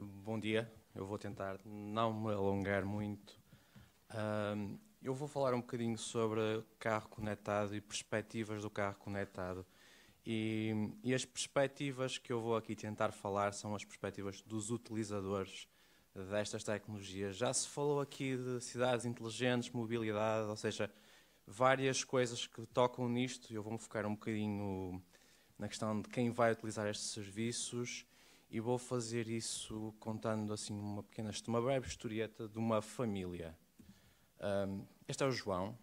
Bom dia, eu vou tentar não me alongar muito. Um, eu vou falar um bocadinho sobre carro conectado e perspectivas do carro conectado. E, e, as perspectivas que eu vou aqui tentar falar são as perspectivas dos utilizadores destas tecnologias. Já se falou aqui de cidades inteligentes, mobilidade, ou seja, várias coisas que tocam nisto. Eu vou me focar um bocadinho na questão de quem vai utilizar estes serviços e vou fazer isso contando assim uma pequena, uma breve historieta de uma família. Um, este é o João.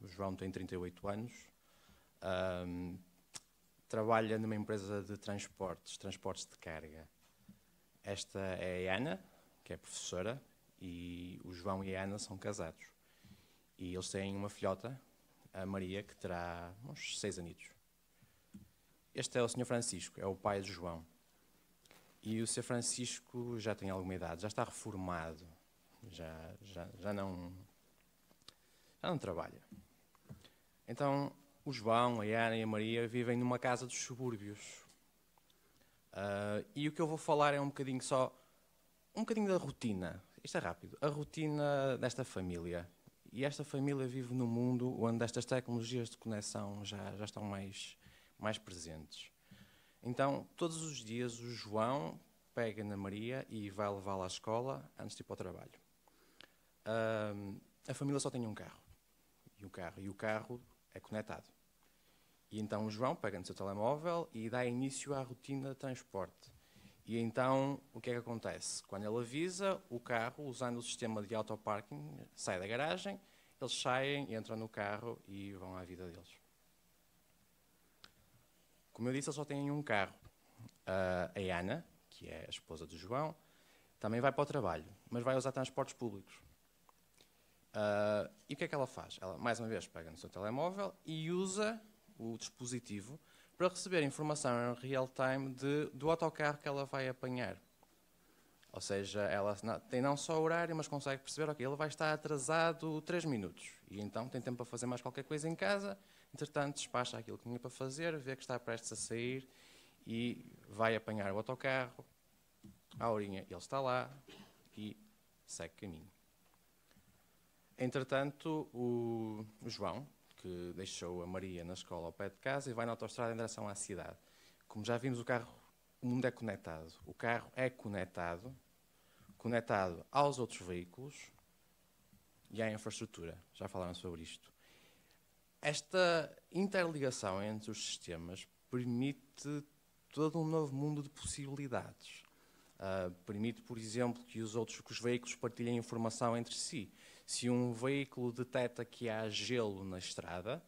O João tem 38 anos. Um, trabalha numa empresa de transportes, transportes de carga. Esta é a Ana, que é professora, e o João e a Ana são casados. E eles têm uma filhota, a Maria, que terá uns seis anitos. Este é o Sr. Francisco, é o pai de João. E o Sr. Francisco já tem alguma idade, já está reformado, já, já, já, não, já não trabalha. Então, o João, a Ana e a Maria vivem numa casa dos subúrbios. Uh, e o que eu vou falar é um bocadinho só, um bocadinho da rotina. Isto é rápido. A rotina desta família. E esta família vive num mundo onde estas tecnologias de conexão já, já estão mais, mais presentes. Então, todos os dias, o João pega na Maria e vai levá-la à escola antes de ir para o trabalho. a família só tem um carro. E o carro, e o carro é conectado. E então o João pega no seu telemóvel e dá início à rotina de transporte. E então o que é que acontece? Quando ele avisa, o carro, usando o sistema de autoparking, sai da garagem, eles saem, entram no carro e vão à vida deles. Como eu disse, eles só têm um carro. Uh, a Ana, que é a esposa do João, também vai para o trabalho, mas vai usar transportes públicos. Uh, e o que é que ela faz? Ela, mais uma vez, pega no seu telemóvel e usa o dispositivo para receber informação em real time de, do autocarro que ela vai apanhar. Ou seja, ela tem não só horário, mas consegue perceber, ok, ele vai estar atrasado 3 minutos. E então tem tempo para fazer mais qualquer coisa em casa, entretanto despacha aquilo que tinha para fazer, vê que está prestes a sair e vai apanhar o autocarro. A horinha ele está lá e segue caminho. Entretanto, o João, que deixou a Maria na escola ao pé de casa e vai na autostrada em direção à cidade. Como já vimos, o carro, o mundo é conectado. O carro é conectado conectado aos outros veículos e à infraestrutura. Já falaram sobre isto. Esta interligação entre os sistemas permite todo um novo mundo de possibilidades. Uh, permite, por exemplo, que os outros que os veículos partilhem informação entre si. Se um veículo detecta que há gelo na estrada,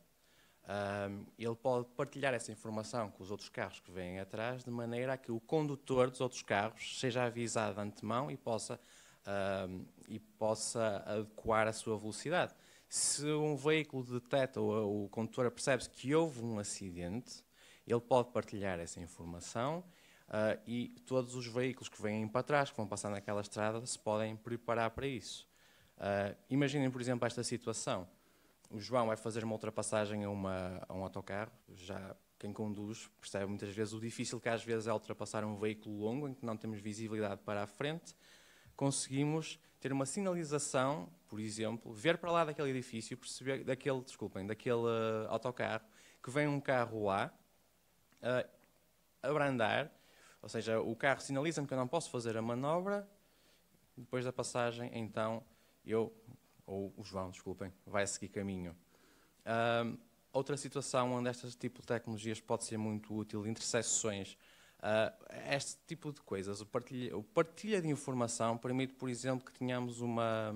um, ele pode partilhar essa informação com os outros carros que vêm atrás, de maneira a que o condutor dos outros carros seja avisado de antemão e possa, um, e possa adequar a sua velocidade. Se um veículo detecta ou o condutor percebe que houve um acidente, ele pode partilhar essa informação uh, e todos os veículos que vêm para trás, que vão passar naquela estrada, se podem preparar para isso. Uh, imaginem, por exemplo, esta situação o João vai fazer uma ultrapassagem a, uma, a um autocarro, já quem conduz percebe muitas vezes o difícil que às vezes é ultrapassar um veículo longo em que não temos visibilidade para a frente, conseguimos ter uma sinalização, por exemplo, ver para lá daquele edifício, perceber daquele, desculpem, daquele eh, autocarro que vem um carro lá abrandar, ou seja, o carro sinaliza-me que eu não posso fazer a manobra, depois da passagem, então eu ou o João, desculpem, vai seguir caminho. Uh, outra situação onde este tipo de tecnologias pode ser muito útil, interseções. Uh, este tipo de coisas, o partilha, o partilha, de informação permite, por exemplo, que tenhamos uma,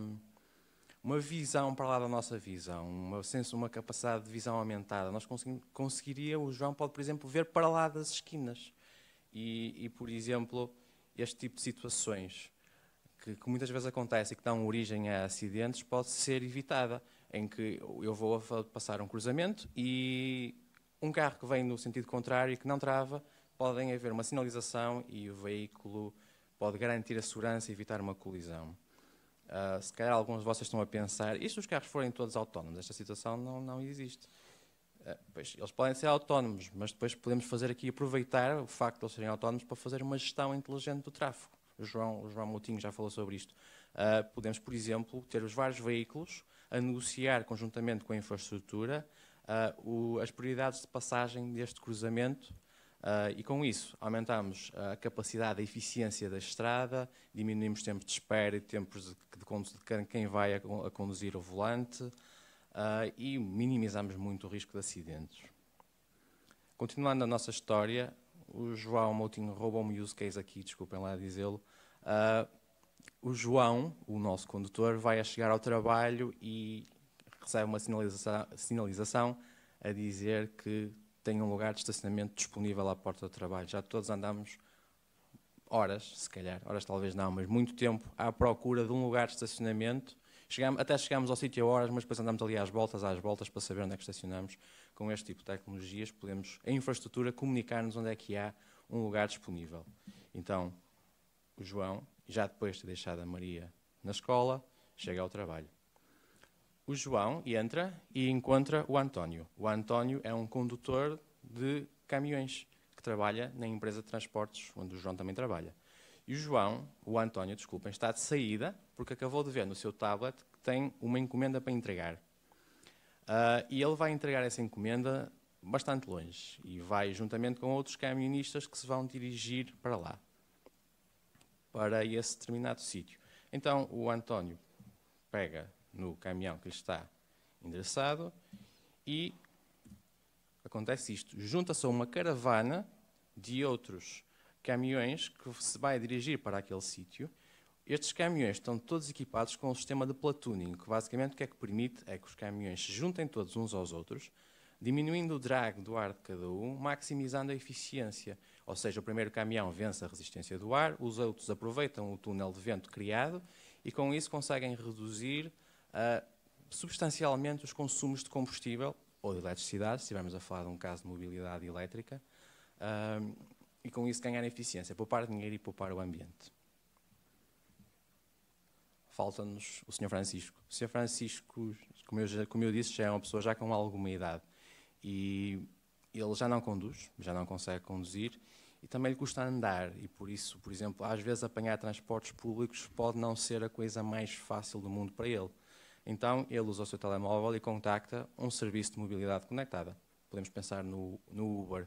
uma visão para lá da nossa visão, uma, uma capacidade de visão aumentada. Nós conseguiria, o João pode, por exemplo, ver para lá das esquinas. E, e por exemplo, este tipo de situações que, que muitas vezes acontece e que dão origem a acidentes pode ser evitada, em que eu vou passar um cruzamento e um carro que vem no sentido contrário e que não trava, podem haver uma sinalização e o veículo pode garantir a segurança e evitar uma colisão. Uh, se calhar alguns de vocês estão a pensar, e se os carros forem todos autónomos? Esta situação não, não existe. Uh, pois, eles podem ser autónomos, mas depois podemos fazer aqui, aproveitar o facto de eles serem autónomos para fazer uma gestão inteligente do tráfego o João, o João Moutinho já falou sobre isto. Uh, podemos, por exemplo, ter os vários veículos a negociar conjuntamente com a infraestrutura uh, o, as prioridades de passagem deste cruzamento Uh, e com isso aumentamos a capacidade, a eficiência da estrada, diminuímos tempos de espera e tempos de, de, de quem vai a, a, conduzir o volante uh, e minimizamos muito o risco de acidentes. Continuando a nossa história, o João Moutinho roubou-me o use case aqui, desculpem lá dizê-lo. Uh, o João, o nosso condutor, vai a chegar ao trabalho e recebe uma sinalização a dizer que tem um lugar de estacionamento disponível à porta do trabalho. Já todos andamos horas, se calhar, horas talvez não, mas muito tempo à procura de um lugar de estacionamento. Chegamos, até chegamos ao sítio a horas, mas depois andamos ali às voltas, às voltas, para saber onde é que estacionamos com este tipo de tecnologias podemos, a infraestrutura, comunicar-nos onde é que há um lugar disponível. Então, o João, já depois de ter deixado a Maria na escola, chega ao trabalho. O João entra e encontra o António. O António é um condutor de caminhões que trabalha na empresa de transportes, onde o João também trabalha. E o João, o António, desculpem, está de saída porque acabou de ver no seu tablet que tem uma encomenda para entregar. Uh, e ele vai entregar essa encomenda bastante longe e vai juntamente com outros caminhonistas que se vão dirigir para lá, para esse determinado sítio. Então o António pega no caminhão que lhe está endereçado e acontece isto: junta-se a uma caravana de outros caminhões que se vai dirigir para aquele sítio estes caminhões estão todos equipados com um sistema de platooning, que basicamente o que é que permite é que os caminhões se juntem todos uns aos outros, diminuindo o drag do ar de cada um, maximizando a eficiência. Ou seja, o primeiro caminhão vence a resistência do ar, os outros aproveitam o túnel de vento criado e com isso conseguem reduzir uh, substancialmente os consumos de combustível ou de eletricidade, se estivermos a falar de um caso de mobilidade elétrica, uh, e com isso ganhar eficiência, poupar dinheiro e poupar o ambiente falta-nos o Sr. Francisco. O Sr. Francisco, como eu, já, como eu disse, já é uma pessoa já com alguma idade e ele já não conduz, já não consegue conduzir e também lhe custa andar e por isso, por exemplo, às vezes apanhar transportes públicos pode não ser a coisa mais fácil do mundo para ele. Então ele usa o seu telemóvel e contacta um serviço de mobilidade conectada. Podemos pensar no, no Uber.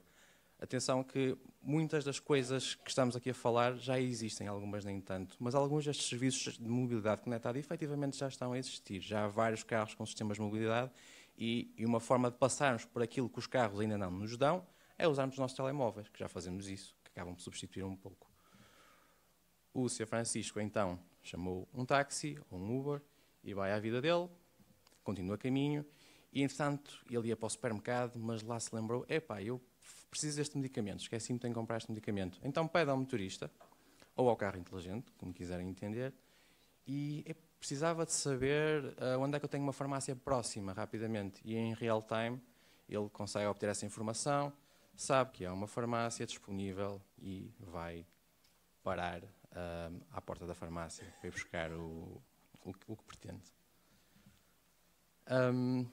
Atenção que muitas das coisas que estamos aqui a falar já existem, algumas nem tanto, mas alguns destes serviços de mobilidade conectada efetivamente já estão a existir. Já há vários carros com sistemas de mobilidade e, e uma forma de passarmos por aquilo que os carros ainda não nos dão é usarmos os nossos telemóveis, que já fazemos isso, que acabam de substituir um pouco. O Sr. Francisco, então, chamou um táxi ou um Uber e vai à vida dele, continua a caminho, e entretanto ele ia para o supermercado, mas lá se lembrou: epá, eu preciso deste medicamento, esqueci-me de comprar este medicamento. Então pede ao motorista, ou ao carro inteligente, como quiserem entender, e é, precisava de saber uh, onde é que eu tenho uma farmácia próxima, rapidamente. E em real time ele consegue obter essa informação, sabe que há uma farmácia disponível e vai parar uh, à porta da farmácia para ir buscar o, o, o que pretende. Um,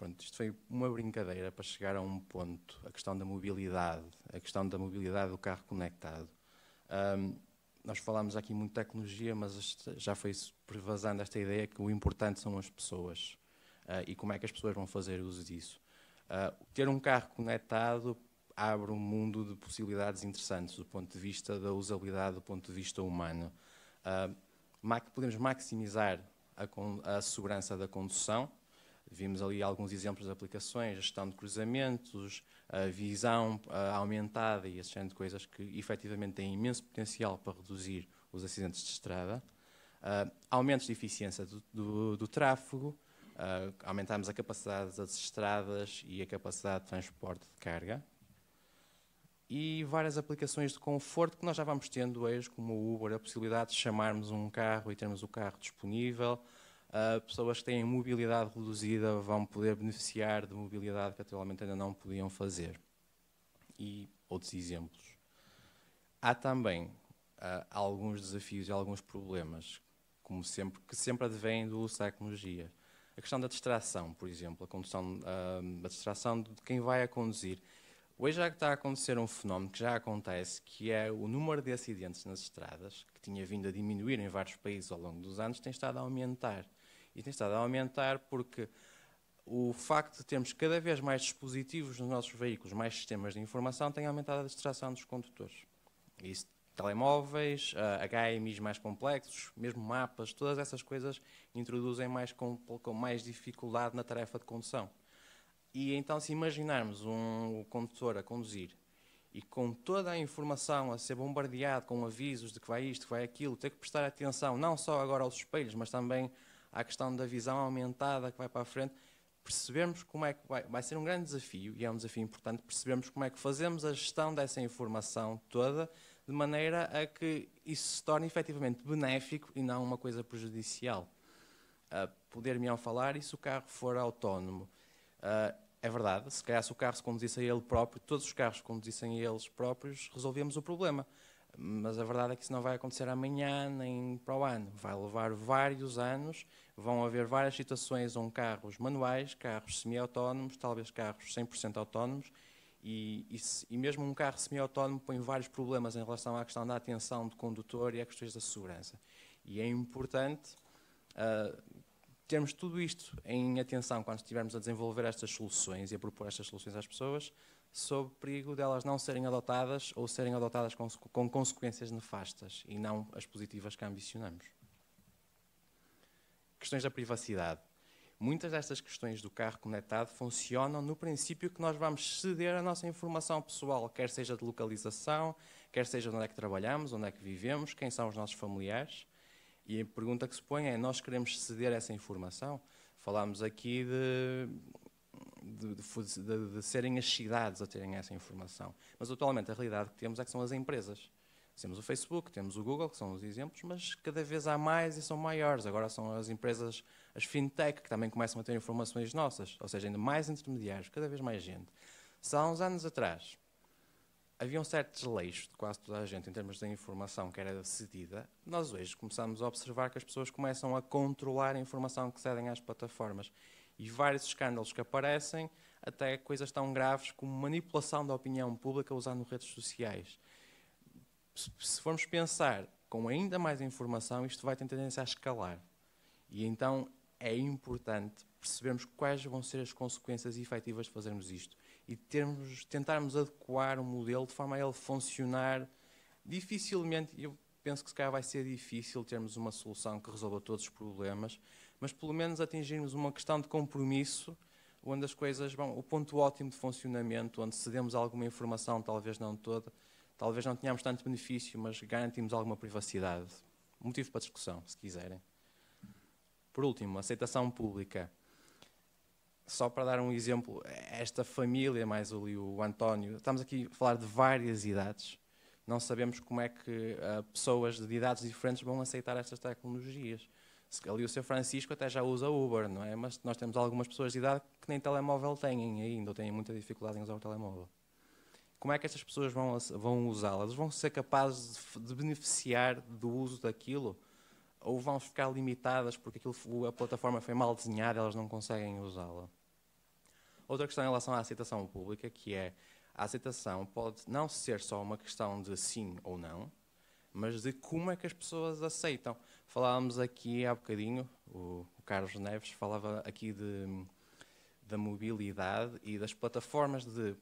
Pronto, isto foi uma brincadeira para chegar a um ponto, a questão da mobilidade, a questão da mobilidade do carro conectado. Um, nós falámos aqui muito de tecnologia, mas já foi prevazando esta ideia que o importante são as pessoas uh, e como é que as pessoas vão fazer uso disso. Uh, ter um carro conectado abre um mundo de possibilidades interessantes do ponto de vista da usabilidade, do ponto de vista humano. Uh, podemos maximizar a, a segurança da condução, Vimos ali alguns exemplos de aplicações, a gestão de cruzamentos, a visão aumentada e esse género de coisas que efetivamente têm imenso potencial para reduzir os acidentes de estrada. Uh, aumentos de eficiência do, do, do tráfego, uh, a capacidade das estradas e a capacidade de transporte de carga. E várias aplicações de conforto que nós já vamos tendo hoje, como o Uber, a possibilidade de chamarmos um carro e termos o carro disponível, Uh, pessoas que têm mobilidade reduzida vão poder beneficiar de mobilidade que atualmente ainda não podiam fazer. E outros exemplos. Há também uh, alguns desafios e alguns problemas, como sempre, que sempre advêm do uso da tecnologia. A questão da distração, por exemplo, a condução, uh, a distração de quem vai a conduzir. Hoje já está a acontecer um fenómeno que já acontece, que é o número de acidentes nas estradas, que tinha vindo a diminuir em vários países ao longo dos anos, tem estado a aumentar. E tem estado a aumentar porque o facto de termos cada vez mais dispositivos nos nossos veículos, mais sistemas de informação, tem aumentado a distração dos condutores. Isso, telemóveis, HMIs ah, mais complexos, mesmo mapas, todas essas coisas introduzem mais com, com mais dificuldade na tarefa de condução. E então, se imaginarmos um condutor a conduzir e com toda a informação a ser bombardeado com avisos de que vai isto, que vai aquilo, ter que prestar atenção não só agora aos espelhos, mas também à questão da visão aumentada que vai para a frente, percebermos como é que vai, vai ser um grande desafio, e é um desafio importante, percebermos como é que fazemos a gestão dessa informação toda, de maneira a que isso se torne efetivamente benéfico e não uma coisa prejudicial. Uh, ah, Poder-me-ão falar, e se o carro for autónomo? Uh, é verdade, se calhar se o carro se conduzisse a ele próprio, todos os carros conduzissem a eles próprios, resolvíamos o problema. Mas a verdade é que isso não vai acontecer amanhã nem para o ano. Vai levar vários anos. Vão haver várias situações onde carros manuais, carros semi-autónomos, talvez carros 100% autónomos, e, e, e, mesmo um carro semi-autónomo põe vários problemas em relação à questão da atenção do condutor e a questões da segurança. E é importante uh, termos tudo isto em atenção quando estivermos a desenvolver estas soluções e a propor estas soluções às pessoas, sob perigo delas não serem adotadas ou serem adotadas com, com consequências nefastas e não as positivas que ambicionamos. Questões da privacidade. Muitas destas questões do carro conectado funcionam no princípio que nós vamos ceder a nossa informação pessoal, quer seja de localização, quer seja onde é que trabalhamos, onde é que vivemos, quem são os nossos familiares. E a pergunta que se põe é: nós queremos ceder essa informação? Falámos aqui de de, de, de, de serem as cidades a terem essa informação. Mas atualmente a realidade que temos é que são as empresas. Temos o Facebook, temos o Google, que são os exemplos, mas cada vez há mais e são maiores. Agora são as empresas, as fintech, que também começam a ter informações nossas, ou seja, ainda mais intermediários, cada vez mais gente. Se há uns anos atrás havia um certo desleixo de quase toda a gente em termos da informação que era cedida, nós hoje começamos a observar que as pessoas começam a controlar a informação que cedem às plataformas e vários escândalos que aparecem, até coisas tão graves como manipulação da opinião pública usando redes sociais. Se formos pensar com ainda mais informação, isto vai ter tendência a escalar. E então é importante percebermos quais vão ser as consequências efetivas de fazermos isto e termos, tentarmos adequar o modelo de forma a ele funcionar dificilmente, eu penso que se calhar vai ser difícil termos uma solução que resolva todos os problemas, mas pelo menos atingirmos uma questão de compromisso onde as coisas vão, o ponto ótimo de funcionamento, onde cedemos alguma informação, talvez não toda, talvez não tenhamos tanto benefício, mas garantimos alguma privacidade. Motivo para discussão, se quiserem. Por último, aceitação pública. Só para dar um exemplo, esta família, mais ali o António, estamos aqui a falar de várias idades. Não sabemos como é que uh, pessoas de idades diferentes vão aceitar estas tecnologias. Ali o Sr. Francisco até já usa Uber, não é? Mas nós temos algumas pessoas de idade que nem telemóvel têm ainda, ou têm muita dificuldade em usar o telemóvel. Como é que estas pessoas vão, vão usá-las? Vão ser capazes de, de beneficiar do uso daquilo? Ou vão ficar limitadas porque aquilo, a plataforma foi mal desenhada e elas não conseguem usá-la? Outra questão em relação à aceitação pública, que é a aceitação pode não ser só uma questão de sim ou não, mas de como é que as pessoas aceitam. Falávamos aqui há bocadinho, o, Carlos Neves falava aqui de, da mobilidade e das plataformas de,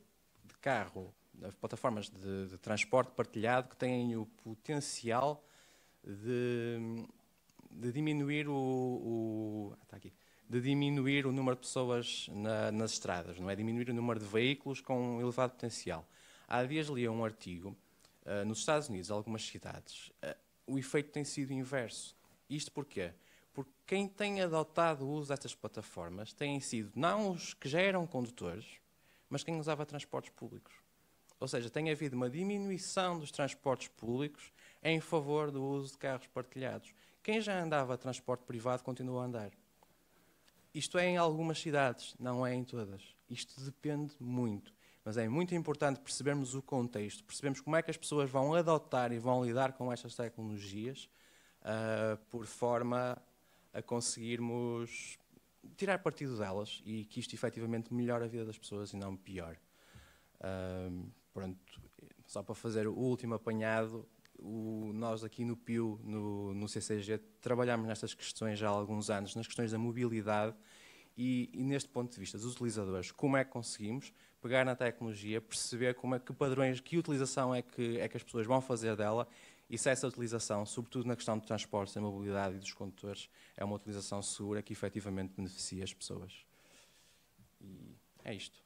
de carro, das plataformas de, de, transporte partilhado que têm o potencial de, de diminuir o, o está ah, aqui, de diminuir o número de pessoas na, nas estradas, não é? Diminuir o número de veículos com um elevado potencial. Há dias li um artigo uh, nos Estados Unidos, algumas cidades, uh, o efeito tem sido inverso. Isto porquê? Porque quem tem adotado o uso destas plataformas têm sido não os que já eram condutores, mas quem usava transportes públicos. Ou seja, tem havido uma diminuição dos transportes públicos em favor do uso de carros partilhados. Quem já andava a transporte privado continua a andar. Isto é em algumas cidades, não é em todas. Isto depende muito. Mas é muito importante percebermos o contexto, percebermos como é que as pessoas vão adotar e vão lidar com estas tecnologias ah, por forma a conseguirmos tirar partido delas e que isto efetivamente melhore a vida das pessoas e não pior. Uh, pronto, só para fazer o último apanhado, o, nós aqui no PIU, no, no CCG, trabalhamos nestas questões já há alguns anos, nas questões da mobilidade e, e, neste ponto de vista dos utilizadores, como é que conseguimos pegar na tecnologia, perceber como é que padrões, que utilização é que, é que as pessoas vão fazer dela e se essa utilização, sobretudo na questão do transporte, da mobilidade e dos condutores, é uma utilização segura que efetivamente beneficia as pessoas. E é isto.